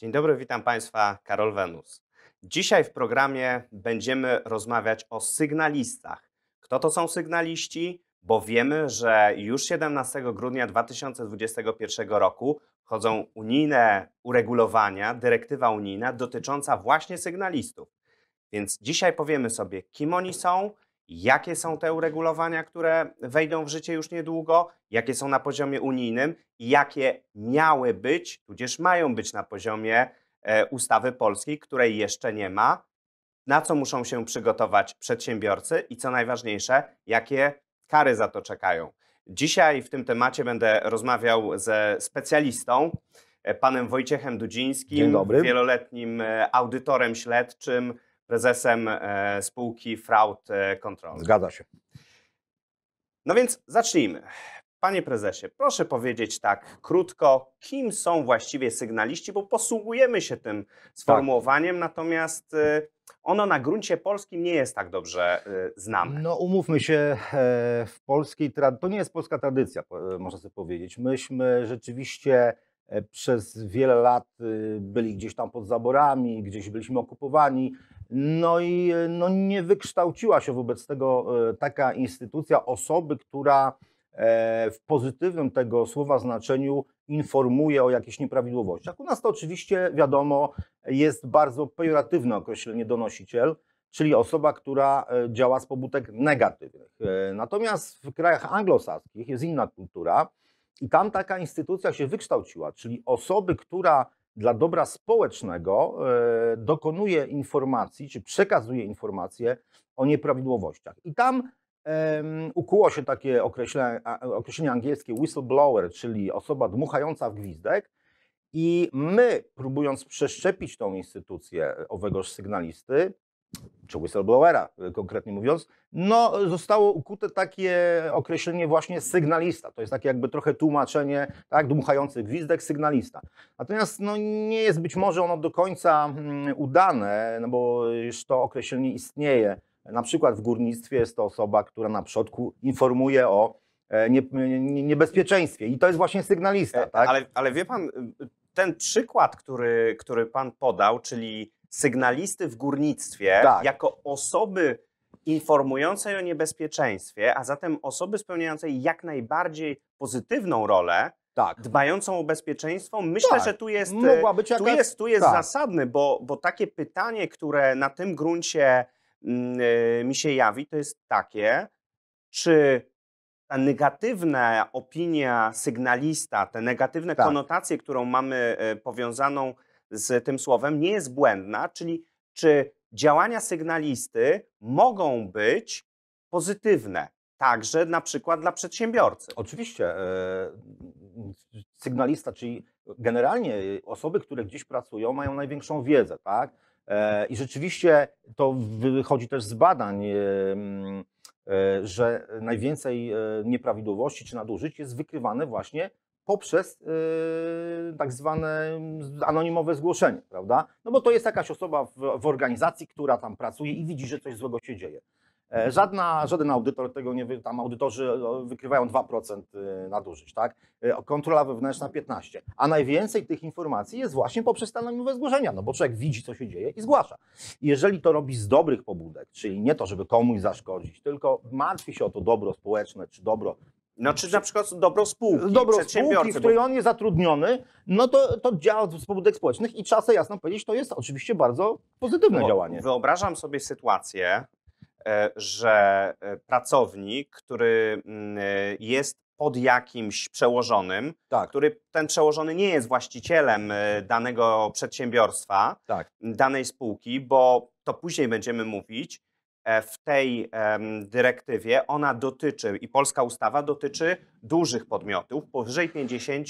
Dzień dobry, witam Państwa, Karol Wenus. Dzisiaj w programie będziemy rozmawiać o sygnalistach. Kto to są sygnaliści? Bo wiemy, że już 17 grudnia 2021 roku wchodzą unijne uregulowania, dyrektywa unijna dotycząca właśnie sygnalistów. Więc dzisiaj powiemy sobie, kim oni są jakie są te uregulowania, które wejdą w życie już niedługo, jakie są na poziomie unijnym i jakie miały być, tudzież mają być na poziomie e, ustawy polskiej, której jeszcze nie ma, na co muszą się przygotować przedsiębiorcy i co najważniejsze, jakie kary za to czekają. Dzisiaj w tym temacie będę rozmawiał ze specjalistą, e, panem Wojciechem Dudzińskim, wieloletnim e, audytorem śledczym, prezesem e, spółki Fraud e, Control. Zgadza się. No więc zacznijmy. Panie prezesie, proszę powiedzieć tak krótko, kim są właściwie sygnaliści, bo posługujemy się tym sformułowaniem, tak. natomiast e, ono na gruncie polskim nie jest tak dobrze znane. No umówmy się, w polskiej to nie jest polska tradycja, można sobie powiedzieć. Myśmy rzeczywiście E, przez wiele lat y, byli gdzieś tam pod zaborami, gdzieś byliśmy okupowani. No i y, no nie wykształciła się wobec tego e, taka instytucja, osoby, która e, w pozytywnym tego słowa znaczeniu informuje o jakichś nieprawidłowościach. U nas to oczywiście, wiadomo, jest bardzo pejoratywne określenie donosiciel, czyli osoba, która działa z pobudek negatywnych. Natomiast w krajach anglosaskich jest inna kultura. I tam taka instytucja się wykształciła, czyli osoby, która dla dobra społecznego e, dokonuje informacji, czy przekazuje informacje o nieprawidłowościach. I tam ukuło się takie określenie, określenie angielskie whistleblower, czyli osoba dmuchająca w gwizdek. I my, próbując przeszczepić tą instytucję owegoż sygnalisty, czy whistleblowera e, konkretnie mówiąc, no zostało ukute takie określenie właśnie sygnalista. To jest takie jakby trochę tłumaczenie, tak, dmuchający gwizdek, sygnalista. Natomiast no, nie jest być może ono do końca mm, udane, no bo już to określenie istnieje. Na przykład w górnictwie jest to osoba, która na przodku informuje o e, nie, nie, niebezpieczeństwie i to jest właśnie sygnalista. E, tak? Ale, ale wie pan, y, ten przykład, który, który pan podał, czyli sygnalisty w górnictwie tak. jako osoby informującej o niebezpieczeństwie, a zatem osoby spełniającej jak najbardziej pozytywną rolę, tak. dbającą o bezpieczeństwo. Myślę, tak. że tu jest, Mogła być jakaś... tu jest, tu jest tak. zasadny, bo, bo takie pytanie, które na tym gruncie yy, mi się jawi, to jest takie, czy ta negatywna opinia sygnalista, te negatywne tak. konotacje, którą mamy e, powiązaną z tym słowem nie jest błędna, czyli czy działania sygnalisty mogą być pozytywne, także na przykład dla przedsiębiorcy. Oczywiście. E, sygnalista, czyli generalnie osoby, które gdzieś pracują, mają największą wiedzę, tak? E, I rzeczywiście to wychodzi też z badań, e, że najwięcej nieprawidłowości czy nadużyć jest wykrywane właśnie poprzez yy, tak zwane anonimowe zgłoszenie, prawda? No bo to jest jakaś osoba w, w organizacji, która tam pracuje i widzi, że coś złego się dzieje. E, żadna, żaden audytor tego nie wy, tam audytorzy wykrywają 2% y, nadużyć, tak? E, kontrola wewnętrzna 15%. A najwięcej tych informacji jest właśnie poprzez anonimowe zgłoszenia, no bo człowiek widzi, co się dzieje i zgłasza. Jeżeli to robi z dobrych pobudek, czyli nie to, żeby komuś zaszkodzić, tylko martwi się o to dobro społeczne czy dobro no czy na przykład dobrą spółki, dobrą spółki, w której on jest zatrudniony, no to, to działa z pobudek społecznych i trzeba sobie jasno powiedzieć, to jest oczywiście bardzo pozytywne no, działanie. Wyobrażam sobie sytuację, e, że e, pracownik, który mm, e, jest pod jakimś przełożonym, tak. który ten przełożony nie jest właścicielem danego przedsiębiorstwa, tak. danej spółki, bo to później będziemy mówić, E, w tej dyrektywie, ona dotyczy i polska ustawa dotyczy dużych podmiotów, powyżej 50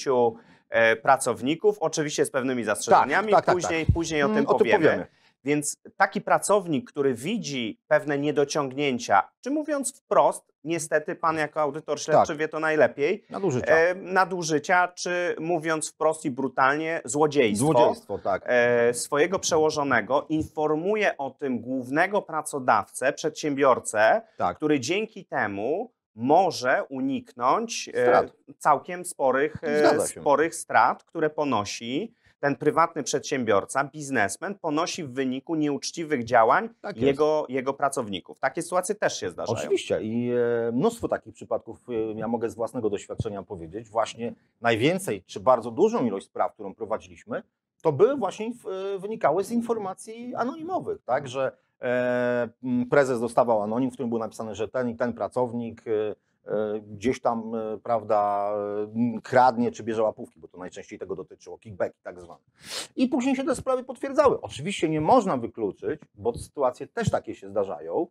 e, pracowników, oczywiście z pewnymi tak, zastrzeżeniami, tak, tak, tak, później, później o mm, tym o powiemy. Tym powiemy. Więc taki pracownik, który widzi pewne niedociągnięcia, czy mówiąc wprost, niestety pan jako audytor śledczy tak. wie to najlepiej, nadużycia. E, nadużycia, czy mówiąc wprost i brutalnie, złodziejstwo, złodziejstwo tak. E, swojego przełożonego, informuje o tym głównego pracodawcę, przedsiębiorcę, tak. który dzięki temu może uniknąć e, całkiem sporych, e, sporych strat, które ponosi ten prywatny przedsiębiorca, biznesmen ponosi w wyniku nieuczciwych działań tak jego, jego pracowników. Takie sytuacje też się zdarzają. Oczywiście i e, mnóstwo takich przypadków, e, ja mogę z własnego doświadczenia powiedzieć, właśnie najwięcej czy bardzo dużą ilość spraw, którą prowadziliśmy, to były właśnie e, wynikały z informacji anonimowych, tak, że prezes dostawał anonim, w którym było napisane, że ten i ten pracownik E, gdzieś tam, e, prawda, e, kradnie czy bierze łapówki, bo to najczęściej tego dotyczyło, kickback tak zwane. I później się te sprawy potwierdzały. Oczywiście nie można wykluczyć, bo sytuacje też takie się zdarzają,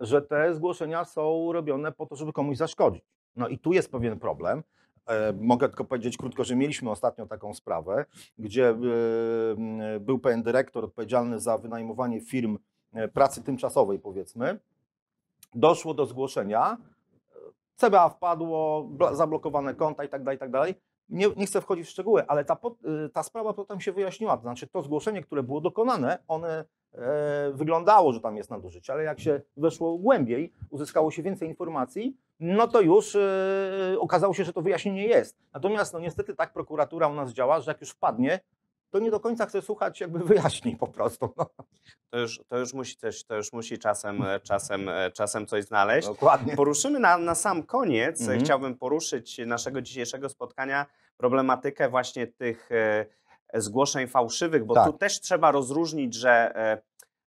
że te zgłoszenia są robione po to, żeby komuś zaszkodzić. No i tu jest pewien problem. Mogę tylko powiedzieć krótko, że mieliśmy ostatnio taką sprawę, gdzie był pewien dyrektor odpowiedzialny za wynajmowanie firm pracy tymczasowej, powiedzmy. Doszło do zgłoszenia, CBA wpadło, zablokowane konta itd., tak itd. Tak nie, nie chcę wchodzić w szczegóły, ale ta, y, ta sprawa potem się wyjaśniła. To znaczy to zgłoszenie, które było dokonane, one e, wyglądało, że tam jest nadużycie, ale jak się weszło głębiej, uzyskało się więcej informacji, no to już e, okazało się, że to wyjaśnienie jest. Natomiast no niestety tak prokuratura u nas działa, że jak już wpadnie, to nie do końca chcę słuchać jakby wyjaśnień po prostu. No. To, już, to już musi coś, to już musi czasem, e, czasem, e, czasem coś znaleźć. Dokładnie. Poruszymy na, na sam koniec, mhm. chciałbym poruszyć naszego dzisiejszego spotkania problematykę właśnie tych e, zgłoszeń fałszywych, bo tak. tu też trzeba rozróżnić, że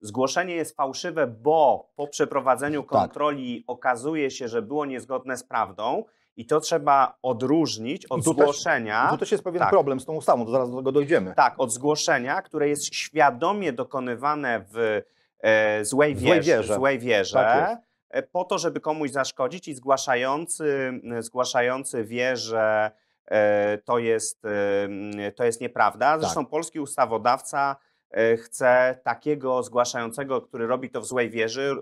zgłoszenie jest fałszywe, bo po przeprowadzeniu tak. kontroli tak. okazuje się, że było niezgodne z prawdą, i to trzeba odróżnić od zgłoszenia. Tu też jest pewien tak. problem z tą ustawą, to zaraz do tego dojdziemy. Tak, od zgłoszenia, które jest świadomie dokonywane w e, złej, wierze, złej wierze, złej wierze tak e, po to, żeby komuś zaszkodzić i zgłaszający, zgłaszający wie, że e, to, jest, e, to jest nieprawda. Tak. Zresztą tak. polski ustawodawca chce takiego zgłaszającego, który robi to w złej wierze,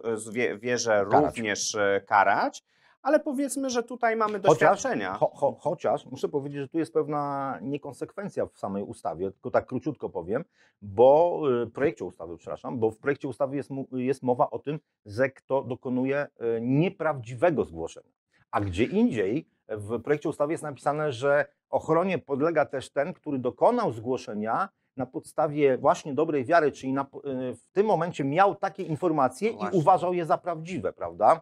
wierze karać. również karać ale powiedzmy, że tutaj mamy doświadczenia. Chociaż, cho, cho, chociaż muszę powiedzieć, że tu jest pewna niekonsekwencja w samej ustawie, tylko tak króciutko powiem, bo y, w projekcie ustawy, przepraszam, bo w projekcie ustawy jest, jest mowa o tym, że kto dokonuje y, nieprawdziwego zgłoszenia. A gdzie indziej w projekcie ustawy jest napisane, że ochronie podlega też ten, który dokonał zgłoszenia na podstawie właśnie dobrej wiary, czyli na, y, w tym momencie miał takie informacje no i uważał je za prawdziwe, prawda?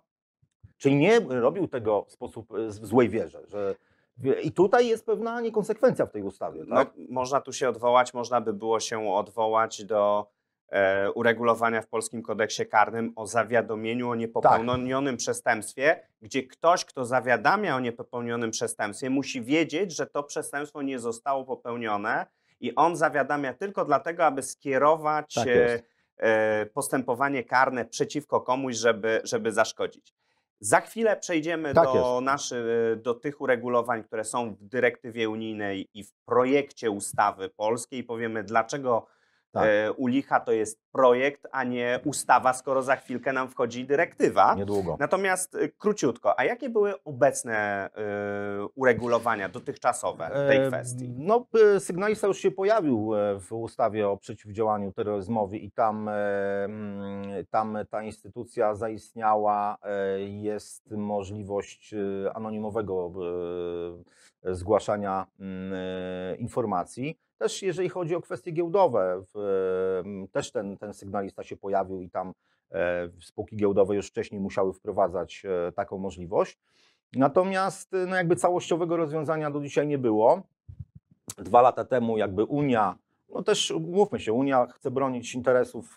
Czyli nie robił tego w sposób e, w złej wierze, że i tutaj jest pewna niekonsekwencja w tej ustawie. No, tak? No, można tu się odwołać, można by było się odwołać do e, uregulowania w polskim kodeksie karnym o zawiadomieniu o niepopełnionym tak. przestępstwie, gdzie ktoś, kto zawiadamia o niepopełnionym przestępstwie, musi wiedzieć, że to przestępstwo nie zostało popełnione i on zawiadamia tylko dlatego, aby skierować tak e, e postępowanie karne przeciwko komuś, żeby, żeby zaszkodzić. Za chwilę przejdziemy tak do, naszy, y, do tych uregulowań, które są w dyrektywie unijnej i w projekcie ustawy polskiej. Powiemy, dlaczego tak. E, u licha to jest projekt, a nie ustawa, skoro za chwilkę nam wchodzi dyrektywa. Niedługo. Natomiast e, króciutko, a jakie były obecne y, uregulowania dotychczasowe tej kwestii? No, sygnalista już się pojawił w ustawie o przeciwdziałaniu terroryzmowi i tam, mm, tam ta instytucja zaistniała. Jest możliwość anonimowego zgłaszania mm, informacji. Też jeżeli chodzi o kwestie giełdowe, w, też ten, ten sygnalista się pojawił i tam e, spółki giełdowe już wcześniej musiały wprowadzać e, taką możliwość. Natomiast e, no jakby całościowego rozwiązania do dzisiaj nie było. Dwa lata temu jakby Unia, no też mówmy się, Unia chce bronić interesów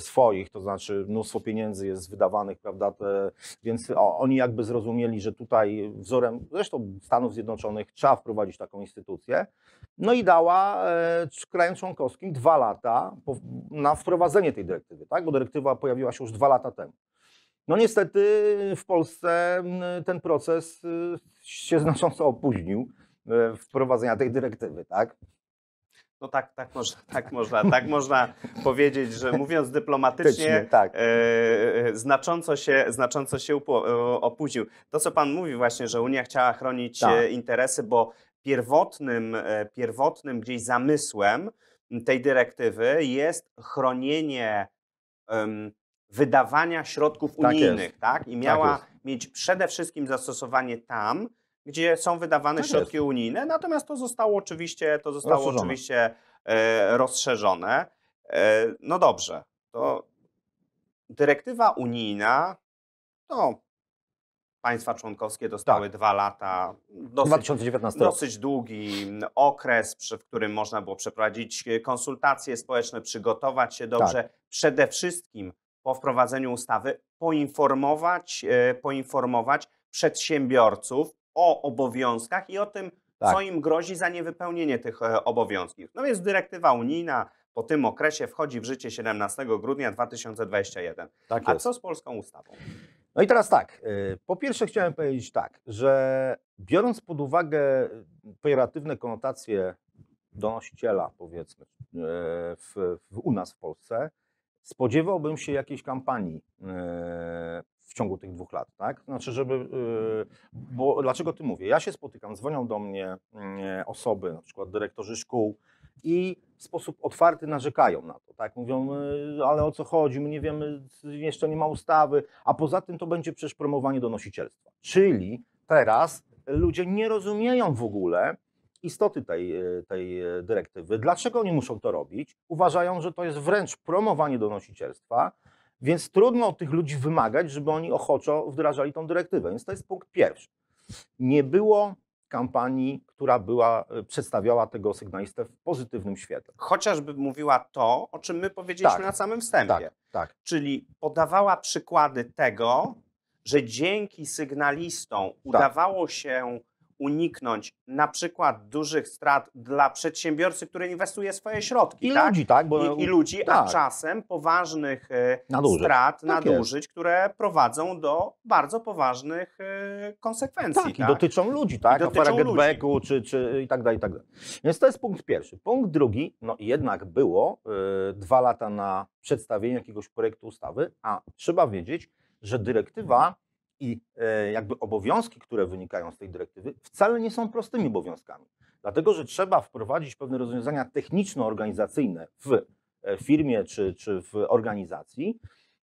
swoich, to znaczy mnóstwo pieniędzy jest wydawanych, prawda, te, więc o, oni jakby zrozumieli, że tutaj wzorem, zresztą Stanów Zjednoczonych trzeba wprowadzić taką instytucję, no i dała e, krajom członkowskim dwa lata po, na wprowadzenie tej dyrektywy, tak, bo dyrektywa pojawiła się już dwa lata temu. No niestety w Polsce ten proces e, się znacząco opóźnił e, wprowadzenia tej dyrektywy, tak? No tak, tak można, tak można, tak można powiedzieć, że mówiąc dyplomatycznie, tak. E, e, znacząco, się, znacząco się e, opóźnił. To, co Pan mówi właśnie, że Unia chciała chronić tak. E, interesy, bo pierwotnym, pierwotnym gdzieś zamysłem tej dyrektywy jest chronienie wydawania środków tak unijnych, tak? tak? I miała mieć przede wszystkim zastosowanie tam, gdzie są wydawane tak środki jest. unijne, natomiast to zostało oczywiście, to zostało rozszerzone. oczywiście e, rozszerzone. E, no dobrze, to dyrektywa unijna, to państwa członkowskie dostały tak. dwa lata, dosyć, dosyć długi mm, okres, w którym można było przeprowadzić e, konsultacje społeczne, przygotować się dobrze. Tak. Przede wszystkim po wprowadzeniu ustawy poinformować, e, poinformować przedsiębiorców, o obowiązkach i o tym, tak. co im grozi za niewypełnienie tych e, obowiązków. No więc dyrektywa unijna po tym okresie wchodzi w życie 17 grudnia 2021. Tak A co z polską ustawą? No i teraz tak. E, po pierwsze chciałem powiedzieć tak, że biorąc pod uwagę e, pejoratywne konotacje donosiciela, powiedzmy, w, w, u nas w Polsce, spodziewałbym się jakiejś kampanii w ciągu tych dwóch lat, tak? Znaczy, żeby, y, mhm. bo dlaczego ty mówię? Ja się spotykam, dzwonią do mnie mm, osoby, na przykład dyrektorzy szkół i w sposób otwarty narzekają na to, tak? Mówią, y, ale o co chodzi, my nie wiemy, jeszcze nie ma ustawy, a poza tym to będzie przecież promowanie donosicielstwa. Czyli teraz ludzie nie rozumieją w ogóle, istoty tej, y, tej dyrektywy. Dlaczego oni muszą to robić? Uważają, że to jest wręcz promowanie donosicielstwa, więc trudno od tych ludzi wymagać, żeby oni ochoczo wdrażali tą dyrektywę. Więc to jest punkt pierwszy. Nie było kampanii, która była, e, przedstawiała tego sygnalistę w pozytywnym świetle. Chociażby mówiła to, o czym my powiedzieliśmy tak, na samym wstępie. Tak, tak. Czyli podawała przykłady tego, że dzięki sygnalistom tak. udawało się uniknąć na przykład dużych strat dla przedsiębiorcy, który inwestuje swoje środki. I tak? ludzi, tak? Bo... I, I, ludzi, tak. a czasem poważnych e, nadużyć. strat, tak nadużyć, jest. które prowadzą do bardzo poważnych e, konsekwencji. Tak, tak? i dotyczą ludzi, tak? I dotyczą Afera Getbacku, czy, czy i tak dalej, i tak dalej. Więc to jest punkt pierwszy. Punkt drugi, no jednak było e, dwa lata na przedstawienie jakiegoś projektu ustawy, a trzeba wiedzieć, że dyrektywa i e, jakby obowiązki, które wynikają z tej dyrektywy, wcale nie są prostymi obowiązkami. Dlatego, że trzeba wprowadzić pewne rozwiązania techniczno-organizacyjne w e, firmie czy, czy w organizacji,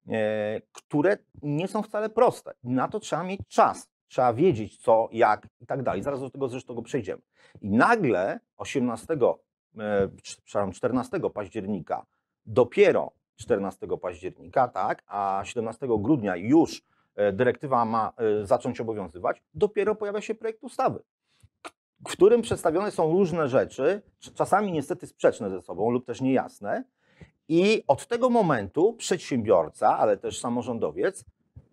e, które nie są wcale proste. na to trzeba mieć czas. Trzeba wiedzieć co, jak i tak dalej. Zaraz do tego zresztą go przejdziemy. I nagle 18, przepraszam, 14 października, dopiero 14 października, tak, a 17 grudnia już E, dyrektywa ma e, zacząć obowiązywać, dopiero pojawia się projekt ustawy, w którym przedstawione są różne rzeczy, czasami niestety sprzeczne ze sobą lub też niejasne. I od tego momentu przedsiębiorca, ale też samorządowiec,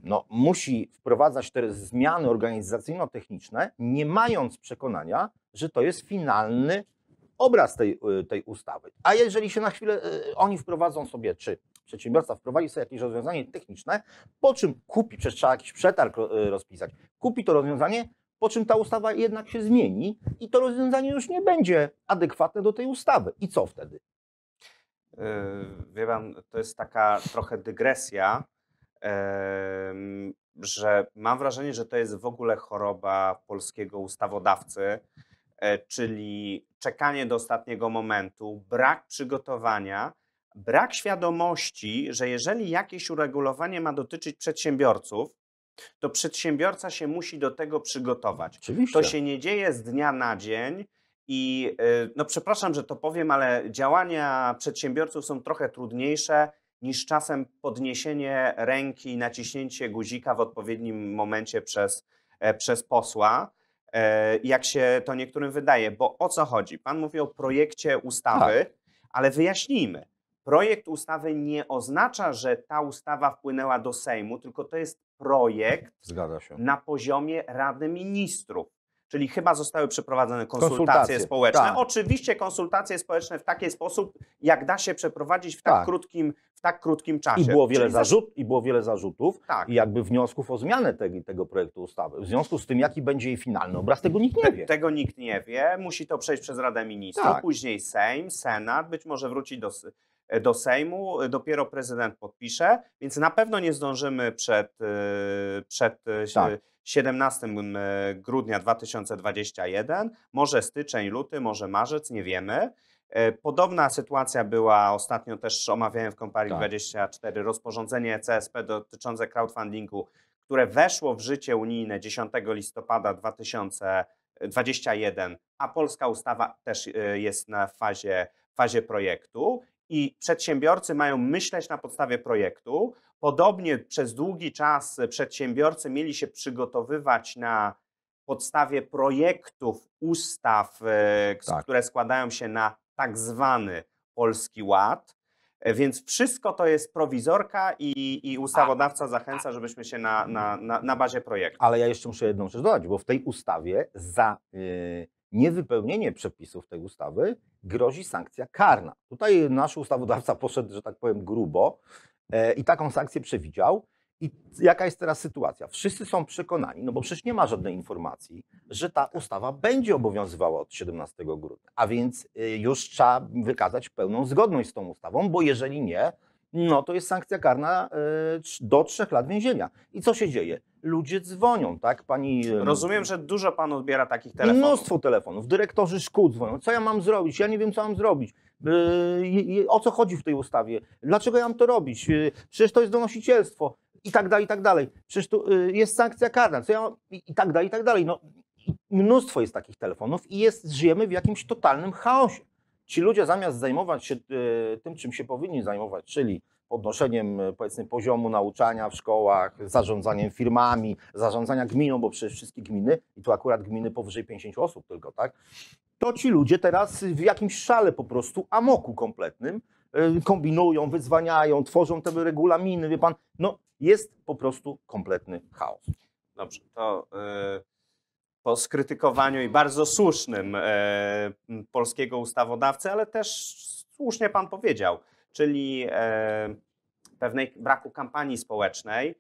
no, musi wprowadzać te zmiany organizacyjno-techniczne, nie mając przekonania, że to jest finalny obraz tej, y, tej ustawy. A jeżeli się na chwilę y, y, oni wprowadzą sobie, czy przedsiębiorca wprowadzi sobie jakieś rozwiązanie techniczne, po czym kupi, przecież trzeba jakiś przetarg e, rozpisać, kupi to rozwiązanie, po czym ta ustawa jednak się zmieni i to rozwiązanie już nie będzie adekwatne do tej ustawy. I co wtedy? Wiem, wie pan, to jest taka trochę dygresja, że mam wrażenie, że to jest w ogóle choroba polskiego ustawodawcy, e, czyli czekanie do ostatniego momentu, brak przygotowania brak świadomości, że jeżeli jakieś uregulowanie ma dotyczyć przedsiębiorców, to przedsiębiorca się musi do tego przygotować. Oczywiście. To się nie dzieje z dnia na dzień. I y, no przepraszam, że to powiem, ale działania przedsiębiorców są trochę trudniejsze niż czasem podniesienie ręki i naciśnięcie guzika w odpowiednim momencie przez, e, przez posła, e, jak się to niektórym wydaje. Bo o co chodzi? Pan mówi o projekcie ustawy, tak. ale wyjaśnijmy. Projekt ustawy nie oznacza, że ta ustawa wpłynęła do Sejmu, tylko to jest projekt na poziomie Rady Ministrów. Czyli chyba zostały przeprowadzone konsultacje, konsultacje społeczne. Tak. Oczywiście konsultacje społeczne w taki sposób, jak da się przeprowadzić w tak, tak. krótkim w tak krótkim czasie. I było wiele, zarzut, i było wiele zarzutów tak. i jakby wniosków o zmianę tego projektu ustawy. W związku z tym, jaki będzie jej finalny obraz, tego nikt nie wie. Tego nikt nie wie. Musi to przejść przez Radę Ministrów, tak. później Sejm, Senat, być może wróci do, E, do Sejmu, e, dopiero prezydent podpisze, więc na pewno nie zdążymy przed, e, przed tak. 17 grudnia 2021, może styczeń, luty, może marzec, nie wiemy. Podobna sytuacja była ostatnio też omawiałem w Kompari tak. 24 rozporządzenie CSP dotyczące crowdfundingu, które weszło w życie unijne 10 listopada 2021, a polska ustawa też jest na fazie, fazie projektu i przedsiębiorcy mają myśleć na podstawie projektu. Podobnie przez długi czas przedsiębiorcy mieli się przygotowywać na podstawie projektów ustaw, e, tak. które składają się na tak zwany Polski Ład. E, więc wszystko to jest prowizorka i, i ustawodawca zachęca, żebyśmy się na, na, na, na bazie projektu. Ale ja jeszcze muszę jedną rzecz dodać, bo w tej ustawie za, yy, niewypełnienie przepisów tej ustawy grozi sankcja karna. Tutaj nasz ustawodawca poszedł, że tak powiem, grubo e, i taką sankcję przewidział. I jaka jest teraz sytuacja? Wszyscy są przekonani, no bo przecież nie ma żadnej informacji, że ta tak. ustawa będzie obowiązywała od 17 grudnia, a więc e, już trzeba wykazać pełną zgodność z tą ustawą, bo jeżeli nie, no to jest sankcja karna y, do trzech lat więzienia. I co się dzieje? Ludzie dzwonią, tak? Pani. Rozumiem, że dużo pan odbiera takich no, telefonów. Mnóstwo telefonów. Dyrektorzy szkół dzwonią. Co ja mam zrobić? Ja nie wiem, co mam zrobić. Y, o co chodzi w tej ustawie? Dlaczego ja mam to robić? Y, przecież to jest donosicielstwo. I tak dalej, i tak dalej. Przecież tu jest sankcja karna. Co ja mam? I tak dalej, i tak dalej. No, mnóstwo jest takich telefonów i jest, żyjemy w jakimś totalnym chaosie. Ci ludzie zamiast zajmować się e, tym, czym się powinni zajmować, czyli podnoszeniem e, powiedzmy poziomu nauczania w szkołach, zarządzaniem firmami, zarządzania gminą, bo przecież wszystkie gminy, i tu akurat gminy powyżej 50 osób tylko, tak? To ci ludzie teraz w jakimś szale po prostu amoku kompletnym e, kombinują, wyzwaniają, tworzą te regulaminy, wie pan, no jest po prostu kompletny chaos. Dobrze, to... Yy po skrytykowaniu i bardzo słusznym e, polskiego ustawodawcy, ale też słusznie pan powiedział, czyli e, pewnej braku kampanii społecznej.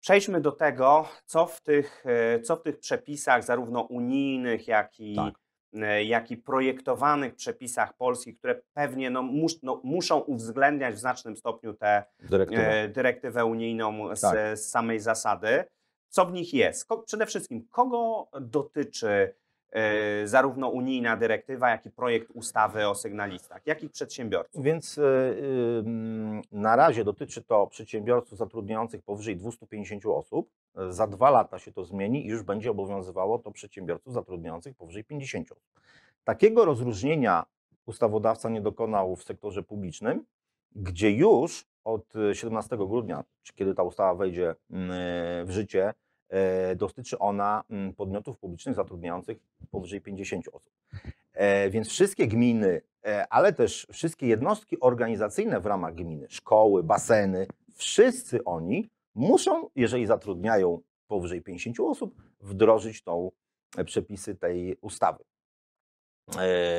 Przejdźmy do tego, co w tych, e, co w tych przepisach, zarówno unijnych, jak i, tak. E, jak i projektowanych przepisach polskich, które pewnie no, mus, no, muszą uwzględniać w znacznym stopniu tę dyrektywę. E, dyrektywę unijną z, tak. z samej zasady co w nich jest. przede wszystkim, kogo dotyczy e, zarówno unijna dyrektywa, jak i projekt ustawy o sygnalistach? Jakich przedsiębiorców? Więc e, na razie dotyczy to przedsiębiorców zatrudniających powyżej 250 osób. Za dwa lata się to zmieni i już będzie obowiązywało to przedsiębiorców zatrudniających powyżej 50 osób. Takiego rozróżnienia ustawodawca nie dokonał w sektorze publicznym, gdzie już od 17 e, grudnia, kiedy ta ustawa wejdzie mm, e, w życie, e, dotyczy ona mm, podmiotów publicznych zatrudniających powyżej 50 osób. Więc wszystkie gminy, ale też wszystkie jednostki organizacyjne w ramach gminy, szkoły, baseny, wszyscy oni muszą, jeżeli zatrudniają powyżej 50 osób, wdrożyć tą przepisy tej ustawy.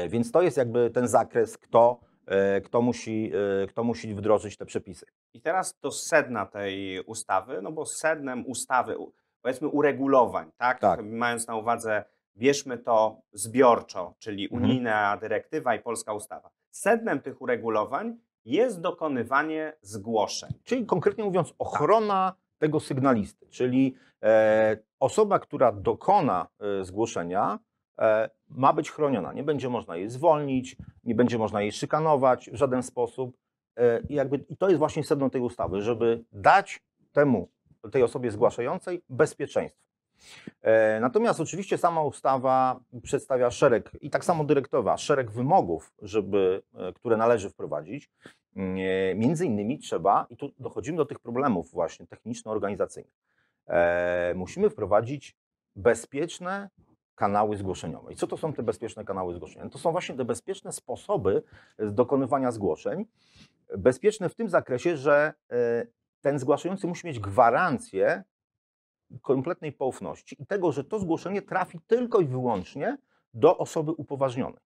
Więc to jest jakby ten zakres, kto E, kto musi, e, kto musi wdrożyć te przepisy. I teraz do sedna tej ustawy, no bo sednem ustawy, powiedzmy uregulowań, tak? tak. Mając na uwadze, bierzmy to zbiorczo, czyli mhm. unijna mhm. dyrektywa i polska ustawa. Sednem tych uregulowań jest dokonywanie zgłoszeń. Czyli konkretnie mówiąc, tak. ochrona tak. tego sygnalisty, czyli e, osoba, która dokona e, zgłoszenia, e, ma być chroniona. Nie będzie można jej zwolnić, nie będzie można jej szykanować w żaden sposób. E, I, jakby, i to jest właśnie sedno tej ustawy, żeby dać temu, tej osobie zgłaszającej bezpieczeństwo. E, natomiast oczywiście sama ustawa przedstawia szereg, i tak samo dyrektywa, szereg wymogów, żeby, e, które należy wprowadzić. Mm, między innymi trzeba, i tu dochodzimy do tych problemów właśnie techniczno-organizacyjnych, musimy wprowadzić bezpieczne kanały zgłoszeniowe. I co to są te bezpieczne kanały zgłoszenia? To są właśnie te bezpieczne sposoby e, dokonywania zgłoszeń. Bezpieczne w tym zakresie, że e, ten zgłaszający musi mieć gwarancję kompletnej poufności i tego, że to zgłoszenie trafi tylko i wyłącznie do osoby upoważnionej.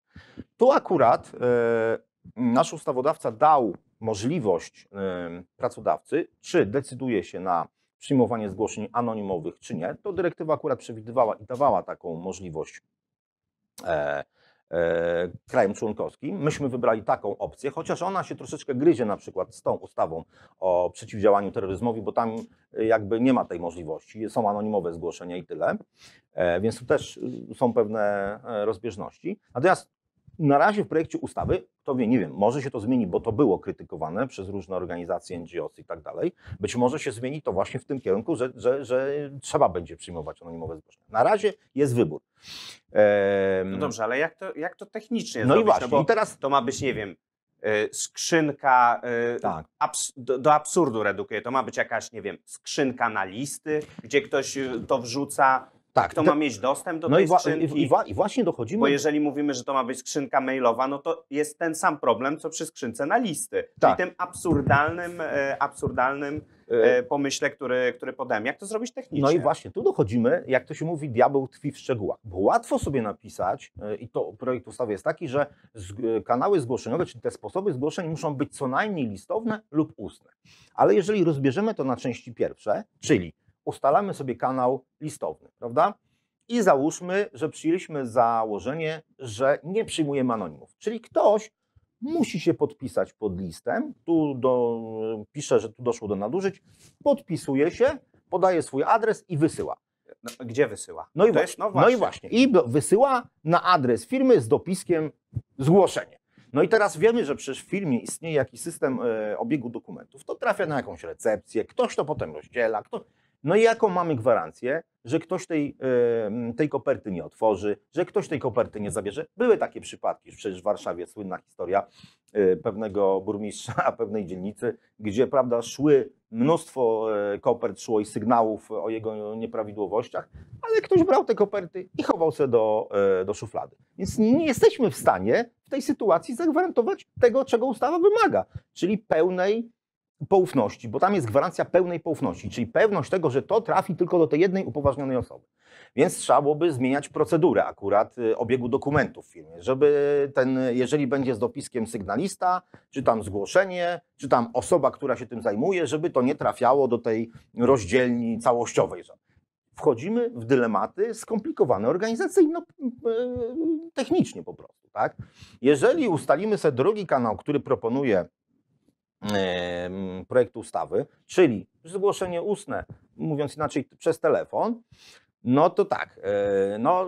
Tu akurat e, nasz ustawodawca dał możliwość pracodawcy, czy decyduje się na przyjmowanie zgłoszeń anonimowych czy nie, to dyrektywa akurat przewidywała i dawała taką możliwość e, e, krajom członkowskim. Myśmy wybrali taką opcję, chociaż ona się troszeczkę gryzie na przykład z tą ustawą o przeciwdziałaniu terroryzmowi, bo tam e, jakby nie ma tej możliwości. Są anonimowe zgłoszenia i tyle, e, więc tu też y, są pewne e, rozbieżności. Natomiast na razie w projekcie ustawy, kto wie, nie wiem, może się to zmieni, bo to było krytykowane przez różne organizacje, NGOs i tak dalej. Być może się zmieni to właśnie w tym kierunku, że, że, że trzeba będzie przyjmować anonimowe zgłoszenia. Na razie jest wybór. Ehm... No dobrze, ale jak to, jak to technicznie no zrobić? I no właśnie, no i teraz to ma być, nie wiem, y, skrzynka y, tak. abs do, do, absurdu redukuje. To ma być jakaś, nie wiem, skrzynka na listy, gdzie ktoś y, to wrzuca tak, Kto te... ma mieć dostęp do no tej i skrzynki? I, i, I, właśnie dochodzimy... Bo jeżeli mówimy, że to ma być skrzynka mailowa, no to jest ten sam problem, co przy skrzynce na listy. Tak. I tym absurdalnym, e, absurdalnym e, e, pomyśle, który, który podałem. Jak to zrobić technicznie? No i właśnie, tu dochodzimy, jak to się mówi, diabeł tkwi w szczegółach. Bo łatwo sobie napisać, e, i to projekt ustawy jest taki, że z, e, kanały zgłoszeniowe, czyli te sposoby zgłoszeń muszą być co najmniej listowne lub ustne. Ale jeżeli rozbierzemy to na części pierwsze, czyli ustalamy sobie kanał listowny, prawda? I załóżmy, że przyjęliśmy założenie, że nie przyjmujemy anonimów. Czyli ktoś musi się podpisać pod listem. Tu do, pisze, że tu doszło do nadużyć. Podpisuje się, podaje swój adres i wysyła. No, gdzie wysyła? No i, właśnie, no, właśnie. no i właśnie. I wysyła na adres firmy z dopiskiem zgłoszenie. No i teraz wiemy, że przecież w firmie istnieje jakiś system y, obiegu dokumentów. To trafia na jakąś recepcję, ktoś to potem rozdziela, kto... No i jaką mamy gwarancję, że ktoś tej, tej koperty nie otworzy, że ktoś tej koperty nie zabierze? Były takie przypadki, przecież w Warszawie słynna historia e, pewnego burmistrza pewnej dzielnicy, gdzie prawda, szły mnóstwo e, kopert, szło i sygnałów o jego nieprawidłowościach, ale ktoś brał te koperty i chował se do, e, do szuflady. Więc nie jesteśmy w stanie w tej sytuacji zagwarantować tego, czego ustawa wymaga, czyli pełnej poufności, bo tam jest gwarancja pełnej poufności, czyli pewność tego, że to trafi tylko do tej jednej upoważnionej osoby. Więc trzeba byłoby zmieniać procedurę akurat y, obiegu dokumentów w firmie, żeby ten, jeżeli będzie z dopiskiem sygnalista, czy tam zgłoszenie, czy tam osoba, która się tym zajmuje, żeby to nie trafiało do tej rozdzielni całościowej. Wchodzimy w dylematy skomplikowane organizacyjno, y, technicznie po prostu. Tak? Jeżeli ustalimy sobie drugi kanał, który proponuje projektu ustawy, czyli zgłoszenie ustne, mówiąc inaczej, przez telefon, no to tak, e, no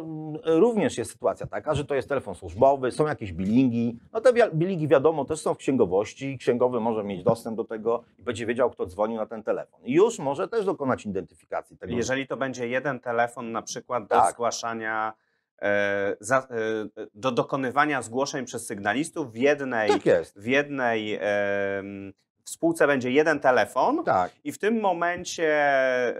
również jest sytuacja taka, że to jest telefon służbowy, są jakieś bilingi, no te bilingi wiadomo też są w księgowości, księgowy może mieć dostęp do tego i będzie wiedział kto dzwonił na ten telefon. I już może też dokonać identyfikacji tego. Jeżeli to będzie jeden telefon na przykład do tak. zgłaszania E, za, e, do dokonywania zgłoszeń przez sygnalistów w jednej, tak w jednej w spółce będzie jeden telefon tak. i w tym momencie e,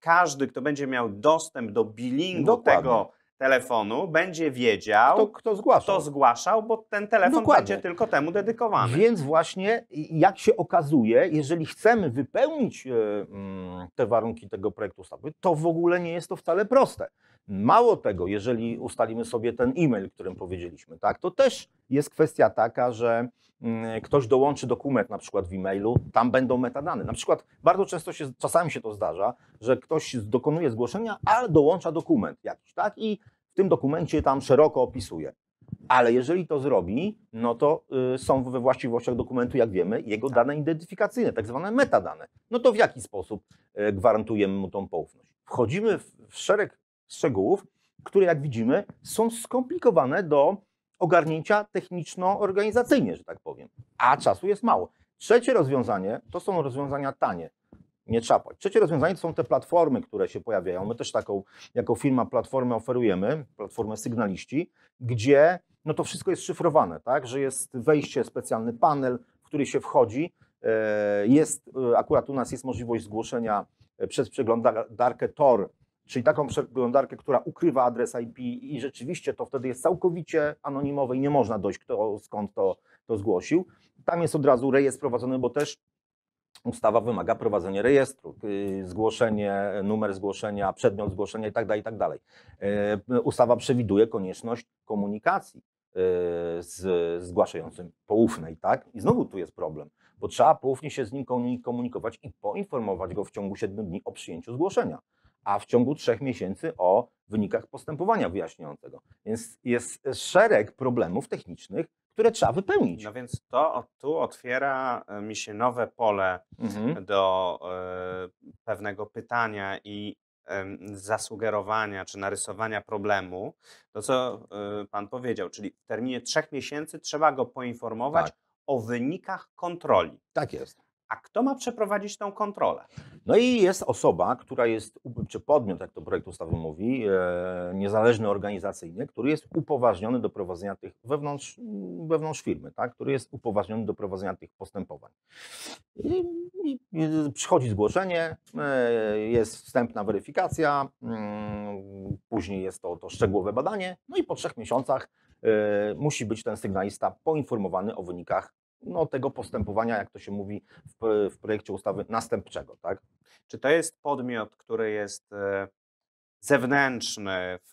każdy, kto będzie miał dostęp do billingu Dokładnie. tego telefonu, będzie wiedział, kto, kto, zgłaszał. kto zgłaszał, bo ten telefon Dokładnie. będzie tylko temu dedykowany. Więc właśnie, jak się okazuje, jeżeli chcemy wypełnić mm, te warunki tego projektu ustawy, to w ogóle nie jest to wcale proste. Mało tego, jeżeli ustalimy sobie ten e-mail, którym powiedzieliśmy, tak, to też jest kwestia taka, że mm, ktoś dołączy dokument na przykład w e-mailu, tam będą metadane. Na przykład bardzo często się, czasami się to zdarza, że ktoś dokonuje zgłoszenia, ale dołącza dokument jakiś, tak, i w tym dokumencie tam szeroko opisuje. Ale jeżeli to zrobi, no to y, są we właściwościach dokumentu, jak wiemy, jego dane identyfikacyjne, tak zwane metadane. No to w jaki sposób y, gwarantujemy mu tą poufność? Wchodzimy w, w szereg szczegółów, które jak widzimy są skomplikowane do ogarnięcia techniczno-organizacyjnie, że tak powiem, a czasu jest mało. Trzecie rozwiązanie to są rozwiązania tanie. Nie czapać. Trzecie rozwiązanie to są te platformy, które się pojawiają. My też taką, jako firma, platformę oferujemy, platformę sygnaliści, gdzie no to wszystko jest szyfrowane, tak? Że jest wejście, specjalny panel, w który się wchodzi. E, jest, e, akurat u nas jest możliwość zgłoszenia e, przez przeglądarkę Tor czyli taką przeglądarkę, która ukrywa adres IP i rzeczywiście to wtedy jest całkowicie anonimowe i nie można dojść, kto, skąd to, to zgłosił. Tam jest od razu rejestr prowadzony, bo też ustawa wymaga prowadzenia rejestru, y, zgłoszenie, numer zgłoszenia, przedmiot zgłoszenia itd. Tak itd. Tak y, ustawa przewiduje konieczność komunikacji y, z zgłaszającym poufnej, tak? I znowu tu jest problem, bo trzeba poufnie się z nim komunikować i poinformować go w ciągu 7 dni o przyjęciu zgłoszenia a w ciągu trzech miesięcy o wynikach postępowania wyjaśniającego. Więc jest szereg problemów technicznych, które trzeba wypełnić. No więc to tu otwiera e, mi się nowe pole mhm. do y, pewnego pytania i zasugerowania czy narysowania problemu. To, co e, Pan powiedział, czyli w terminie trzech miesięcy trzeba go poinformować tak. o wynikach kontroli. Tak jest. A kto ma przeprowadzić tą kontrolę? No i jest osoba, która jest, czy podmiot, jak to projekt ustawy mówi, e, niezależny organizacyjnie, który jest upoważniony do prowadzenia tych wewnątrz, wewnątrz firmy, tak? który jest upoważniony do prowadzenia tych postępowań. I, i, i przychodzi zgłoszenie, e, jest wstępna weryfikacja, mm, później jest to, to szczegółowe badanie, no i po trzech miesiącach e, musi być ten sygnalista poinformowany o wynikach no, tego postępowania, jak to się mówi w, w projekcie ustawy następczego. Tak? Czy to jest podmiot, który jest e, zewnętrzny w,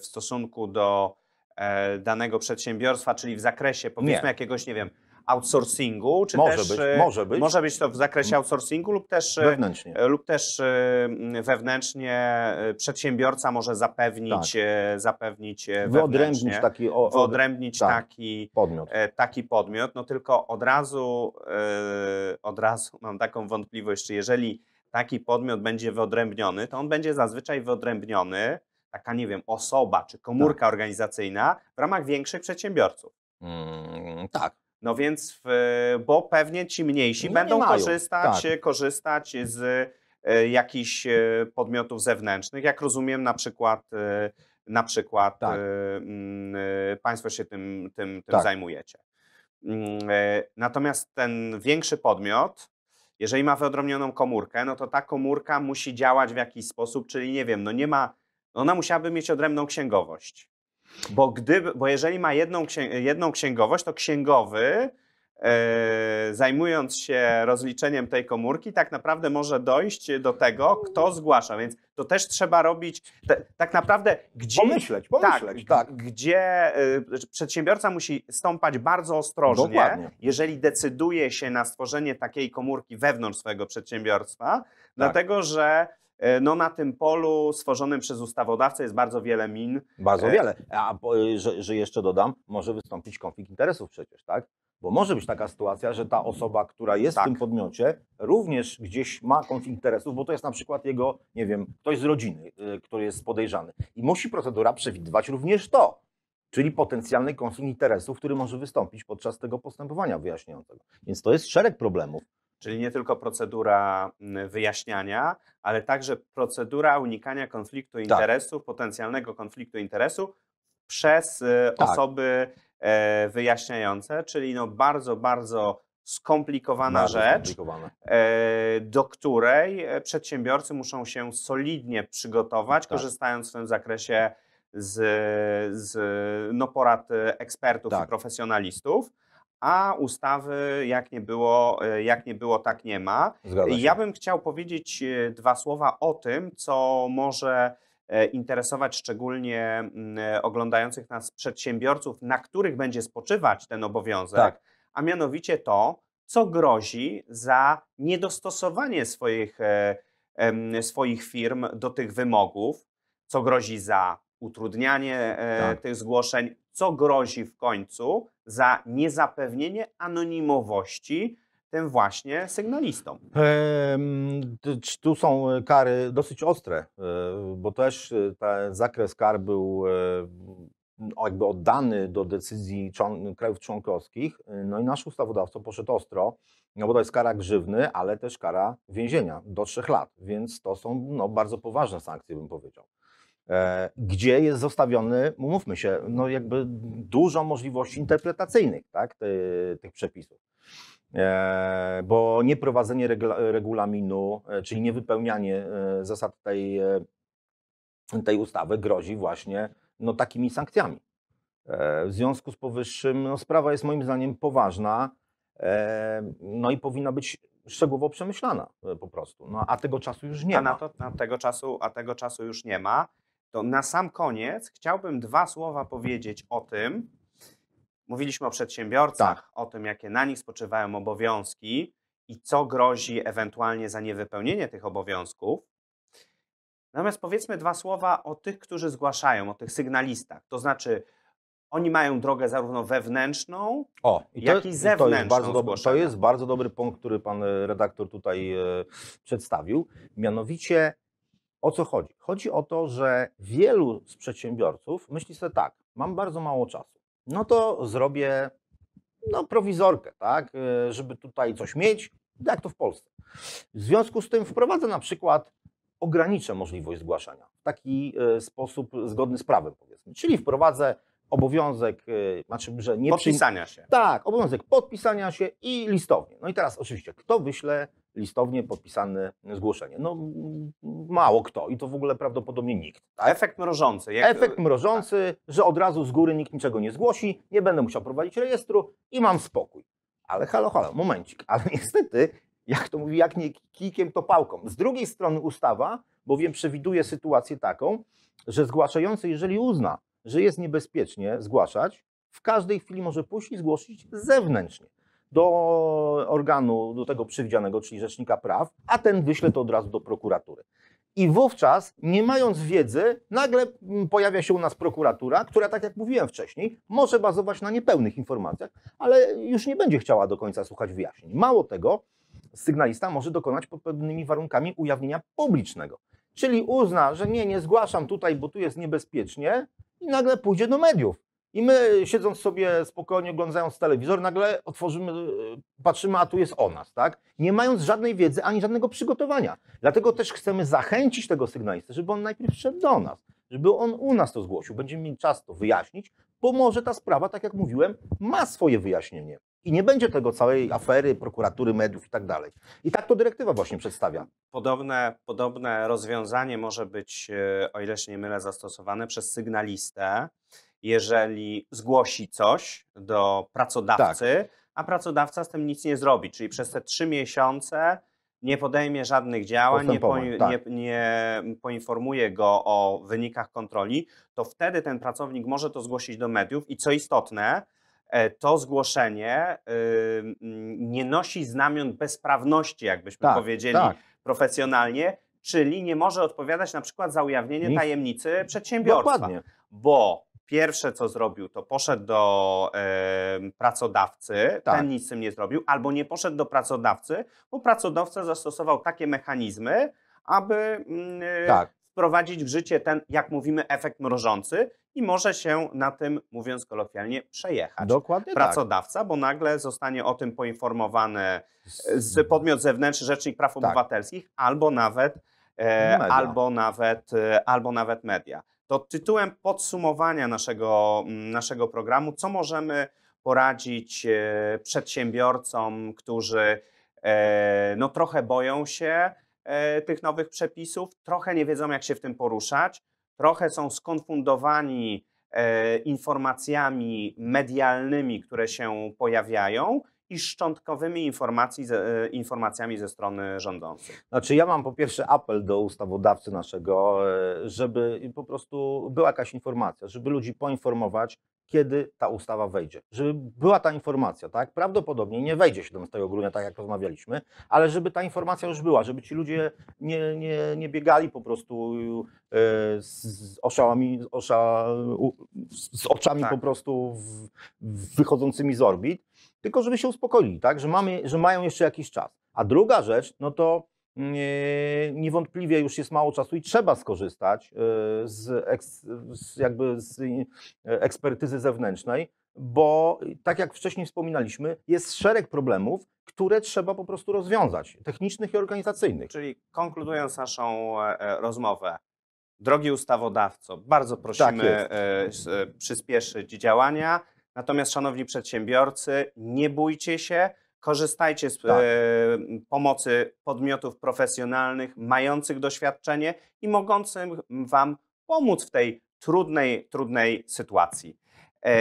w stosunku do e, danego przedsiębiorstwa, czyli w zakresie powiedzmy nie. jakiegoś, nie wiem, outsourcingu, czy może też być, e, może być. Może być to w zakresie outsourcingu lub też e, wewnętrznie, lub też e, wewnętrznie przedsiębiorca może zapewnić tak. zapewnić wyodrębnić taki o, wyodrębnić tak, taki podmiot. taki podmiot. No tylko od razu od razu mam taką wątpliwość, czy jeżeli taki podmiot będzie wyodrębniony, to on będzie zazwyczaj wyodrębniony taka, nie wiem, osoba czy komórka tak. organizacyjna w ramach większych przedsiębiorców. Mm, tak, no więc, bo pewnie ci mniejsi no będą korzystać, tak. korzystać z e, jakichś e, podmiotów zewnętrznych. Jak rozumiem, na przykład e, na przykład tak. Mm, państwo się tym, tym, tym tak. zajmujecie. Mm, natomiast ten większy podmiot, jeżeli ma wyodrębnioną komórkę, no to ta komórka musi działać w jakiś sposób, czyli nie wiem, no nie ma, ona musiałaby mieć odrębną księgowość. Bo, gdy, bo jeżeli ma jedną, jedną księgowość, to księgowy e, zajmując się rozliczeniem tej komórki, tak naprawdę może dojść do tego, kto zgłasza. Więc to też trzeba robić te, tak naprawdę gdzie. Pomyśleć, pomyśleć. Tak, tak. Gdzie e, przedsiębiorca musi stąpać bardzo ostrożnie, Dokładnie. jeżeli decyduje się na stworzenie takiej komórki wewnątrz swojego przedsiębiorstwa, tak. dlatego że E, no na tym polu stworzonym przez ustawodawcę jest bardzo wiele min. Bardzo e, wiele. A y, że, że jeszcze dodam, może wystąpić konflikt interesów przecież, tak? Bo może być taka sytuacja, że ta osoba, która jest tak. w tym podmiocie, również gdzieś ma konflikt interesów, bo to jest na przykład jego, nie wiem, ktoś z rodziny, y, który jest podejrzany. I musi procedura przewidywać również to, czyli potencjalny konflikt interesów, który może wystąpić podczas tego postępowania wyjaśniającego. Więc to jest szereg problemów. Czyli nie tylko procedura mm, wyjaśniania, ale także procedura unikania konfliktu interesów, tak. potencjalnego konfliktu interesu przez y, tak. osoby e, wyjaśniające, czyli no bardzo, bardzo skomplikowana bardzo rzecz, e, do której e, przedsiębiorcy muszą się solidnie przygotować, tak. korzystając w tym zakresie z, z no, porad ekspertów i tak. profesjonalistów a ustawy jak nie było, e, jak nie było tak nie ma. Ja bym chciał powiedzieć e, dwa słowa o tym, co może e, interesować szczególnie mm, oglądających nas przedsiębiorców, na których będzie spoczywać ten obowiązek, tak. a mianowicie to, co grozi za niedostosowanie swoich, swoich firm do tych wymogów, co grozi za utrudnianie tak. tych zgłoszeń, co grozi w końcu za niezapewnienie anonimowości tym właśnie sygnalistom. Tu są kary dosyć ostre, e, bo też e, ten zakres kar był e, jakby oddany do decyzji krajów członkowskich, no i nasz ustawodawca poszedł ostro, no bo to jest kara grzywny, ale też kara więzienia do trzech lat, więc to są no, bardzo poważne sankcje, bym powiedział. E, gdzie jest zostawiony, mówmy się, no jakby dużo możliwości interpretacyjnych tak, ty, tych przepisów. E, bo nieprowadzenie regulaminu, e, czyli niewypełnianie zasad tej, tej ustawy grozi właśnie no, takimi sankcjami. w związku z powyższym no, sprawa jest moim zdaniem poważna no i powinna być szczegółowo przemyślana po prostu. No, a tego czasu już nie a ma. Na to, a tego czasu, a tego czasu już nie ma to na sam koniec chciałbym dwa słowa powiedzieć o tym, mówiliśmy o przedsiębiorcach, tak. o tym, jakie na nich spoczywają obowiązki i co grozi ewentualnie za niewypełnienie tych obowiązków. Natomiast powiedzmy dwa słowa o tych, którzy zgłaszają, o tych sygnalistach. To znaczy, oni mają drogę zarówno wewnętrzną, o, i jak i zewnętrzną. To jest, bardzo dobry, to jest bardzo dobry punkt, który pan e, redaktor tutaj e, przedstawił. Mianowicie o co chodzi? Chodzi o to, że wielu z przedsiębiorców myśli sobie tak, mam bardzo mało czasu, no to zrobię no, prowizorkę, tak, y, żeby tutaj coś mieć, jak to w Polsce. W związku z tym wprowadzę, na przykład ograniczę możliwość zgłaszania w taki y, sposób zgodny z prawem, powiedzmy. Czyli wprowadzę obowiązek, y, znaczy, że nie. Podpisania przy... się. Tak, obowiązek podpisania się i listownie. No i teraz oczywiście, kto wyśle listownie podpisane zgłoszenie. No mało kto i to w ogóle prawdopodobnie nikt. Tak? Efekt mrożący. Jak... Efekt mrożący, tak. że od razu z góry nikt niczego nie zgłosi, nie będę musiał prowadzić rejestru i mam spokój. Ale halo, halo, momencik. Ale niestety, jak to mówi, jak nie kijkiem, to pałką. Z drugiej strony ustawa, bowiem przewiduje sytuację taką, że zgłaszający, jeżeli uzna, że jest niebezpiecznie zgłaszać, w każdej chwili może pójść i zgłosić zewnętrznie do organu, do tego przewidzianego, czyli Rzecznika Praw, a ten wyśle to od razu do prokuratury. I wówczas, nie mając wiedzy, nagle mm, pojawia się u nas prokuratura, która, tak jak mówiłem wcześniej, może bazować na niepełnych informacjach, ale już nie będzie chciała do końca słuchać wyjaśnień. Mało tego, sygnalista może dokonać pod pewnymi warunkami ujawnienia publicznego. Czyli uzna, że nie, nie zgłaszam tutaj, bo tu jest niebezpiecznie, i nagle pójdzie do mediów. I my siedząc sobie spokojnie, oglądając telewizor, nagle otworzymy, e, patrzymy, a tu jest o nas, tak? Nie mając żadnej wiedzy ani żadnego przygotowania. Dlatego też chcemy zachęcić tego sygnalistę, żeby on najpierw przyszedł do nas, żeby on u nas to zgłosił. Będziemy mieli czas to wyjaśnić, bo może ta sprawa, tak jak mówiłem, ma swoje wyjaśnienie. I nie będzie tego całej afery, prokuratury, mediów i tak dalej. I tak to dyrektywa właśnie przedstawia. Podobne, podobne rozwiązanie może być, e, o ile się nie mylę, zastosowane przez sygnalistę jeżeli zgłosi coś do pracodawcy, tak. a pracodawca z tym nic nie zrobi. Czyli przez te trzy miesiące nie podejmie żadnych działań, nie, po, tak. nie, nie, poinformuje go o wynikach kontroli, to wtedy ten pracownik może to zgłosić do mediów i co istotne, e, to zgłoszenie nie nosi znamion bezprawności, jakbyśmy tak, powiedzieli tak. profesjonalnie, czyli nie może odpowiadać na przykład za ujawnienie tajemnicy przedsiębiorstwa. Dokładnie. Bo Pierwsze, co zrobił, to poszedł do e, pracodawcy, tak. ten nic z tym nie zrobił, albo nie poszedł do pracodawcy, bo pracodawca zastosował takie mechanizmy, aby e, tak. wprowadzić w życie ten, jak mówimy, efekt mrożący i może się na tym, mówiąc kolokwialnie, przejechać. Dokładnie tak. Pracodawca, tak. bo nagle zostanie o tym poinformowany z podmiot zewnętrzny, Rzecznik Praw tak. Obywatelskich, e, albo nawet, e, albo, nawet, albo nawet media to tytułem podsumowania naszego, mm, naszego programu, co możemy poradzić e, przedsiębiorcom, którzy e, no, trochę boją się e, tych nowych przepisów, trochę nie wiedzą, jak się w tym poruszać, trochę są skonfundowani informacjami medialnymi, które się pojawiają i szczątkowymi informacji, e, informacjami ze strony rządzących. Znaczy ja mam po pierwsze apel do ustawodawcy naszego, e, żeby po prostu była jakaś informacja, żeby ludzi poinformować, kiedy ta ustawa wejdzie. Żeby była ta informacja, tak? Prawdopodobnie nie wejdzie 17 grudnia, tak jak rozmawialiśmy, ale żeby ta informacja już była, żeby ci ludzie nie, nie, nie biegali po prostu e, z, oszałami, osza, z oczami tak. po prostu w, wychodzącymi z orbit, tylko żeby się uspokoili, tak? że, mamy, że mają jeszcze jakiś czas. A druga rzecz, no to nie, mm, niewątpliwie już jest mało czasu i trzeba skorzystać e, z, z jakby z e, ekspertyzy zewnętrznej, bo e, tak jak wcześniej wspominaliśmy, jest szereg problemów, które trzeba po prostu rozwiązać, technicznych i organizacyjnych. Czyli konkludując naszą rozmowę, drogi ustawodawco, bardzo prosimy tak przyspieszyć działania Natomiast, szanowni przedsiębiorcy, nie bójcie się, korzystajcie z tak. E, pomocy podmiotów profesjonalnych, mających doświadczenie i mogących Wam pomóc w tej trudnej, trudnej sytuacji. E,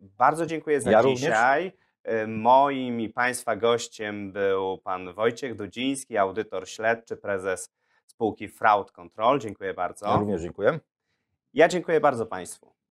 bardzo dziękuję za ja dzisiaj. E, moim i Państwa gościem był Pan Wojciech Dudziński, audytor śledczy, prezes spółki Fraud Control. Dziękuję bardzo. Ja również dziękuję. Ja dziękuję bardzo Państwu.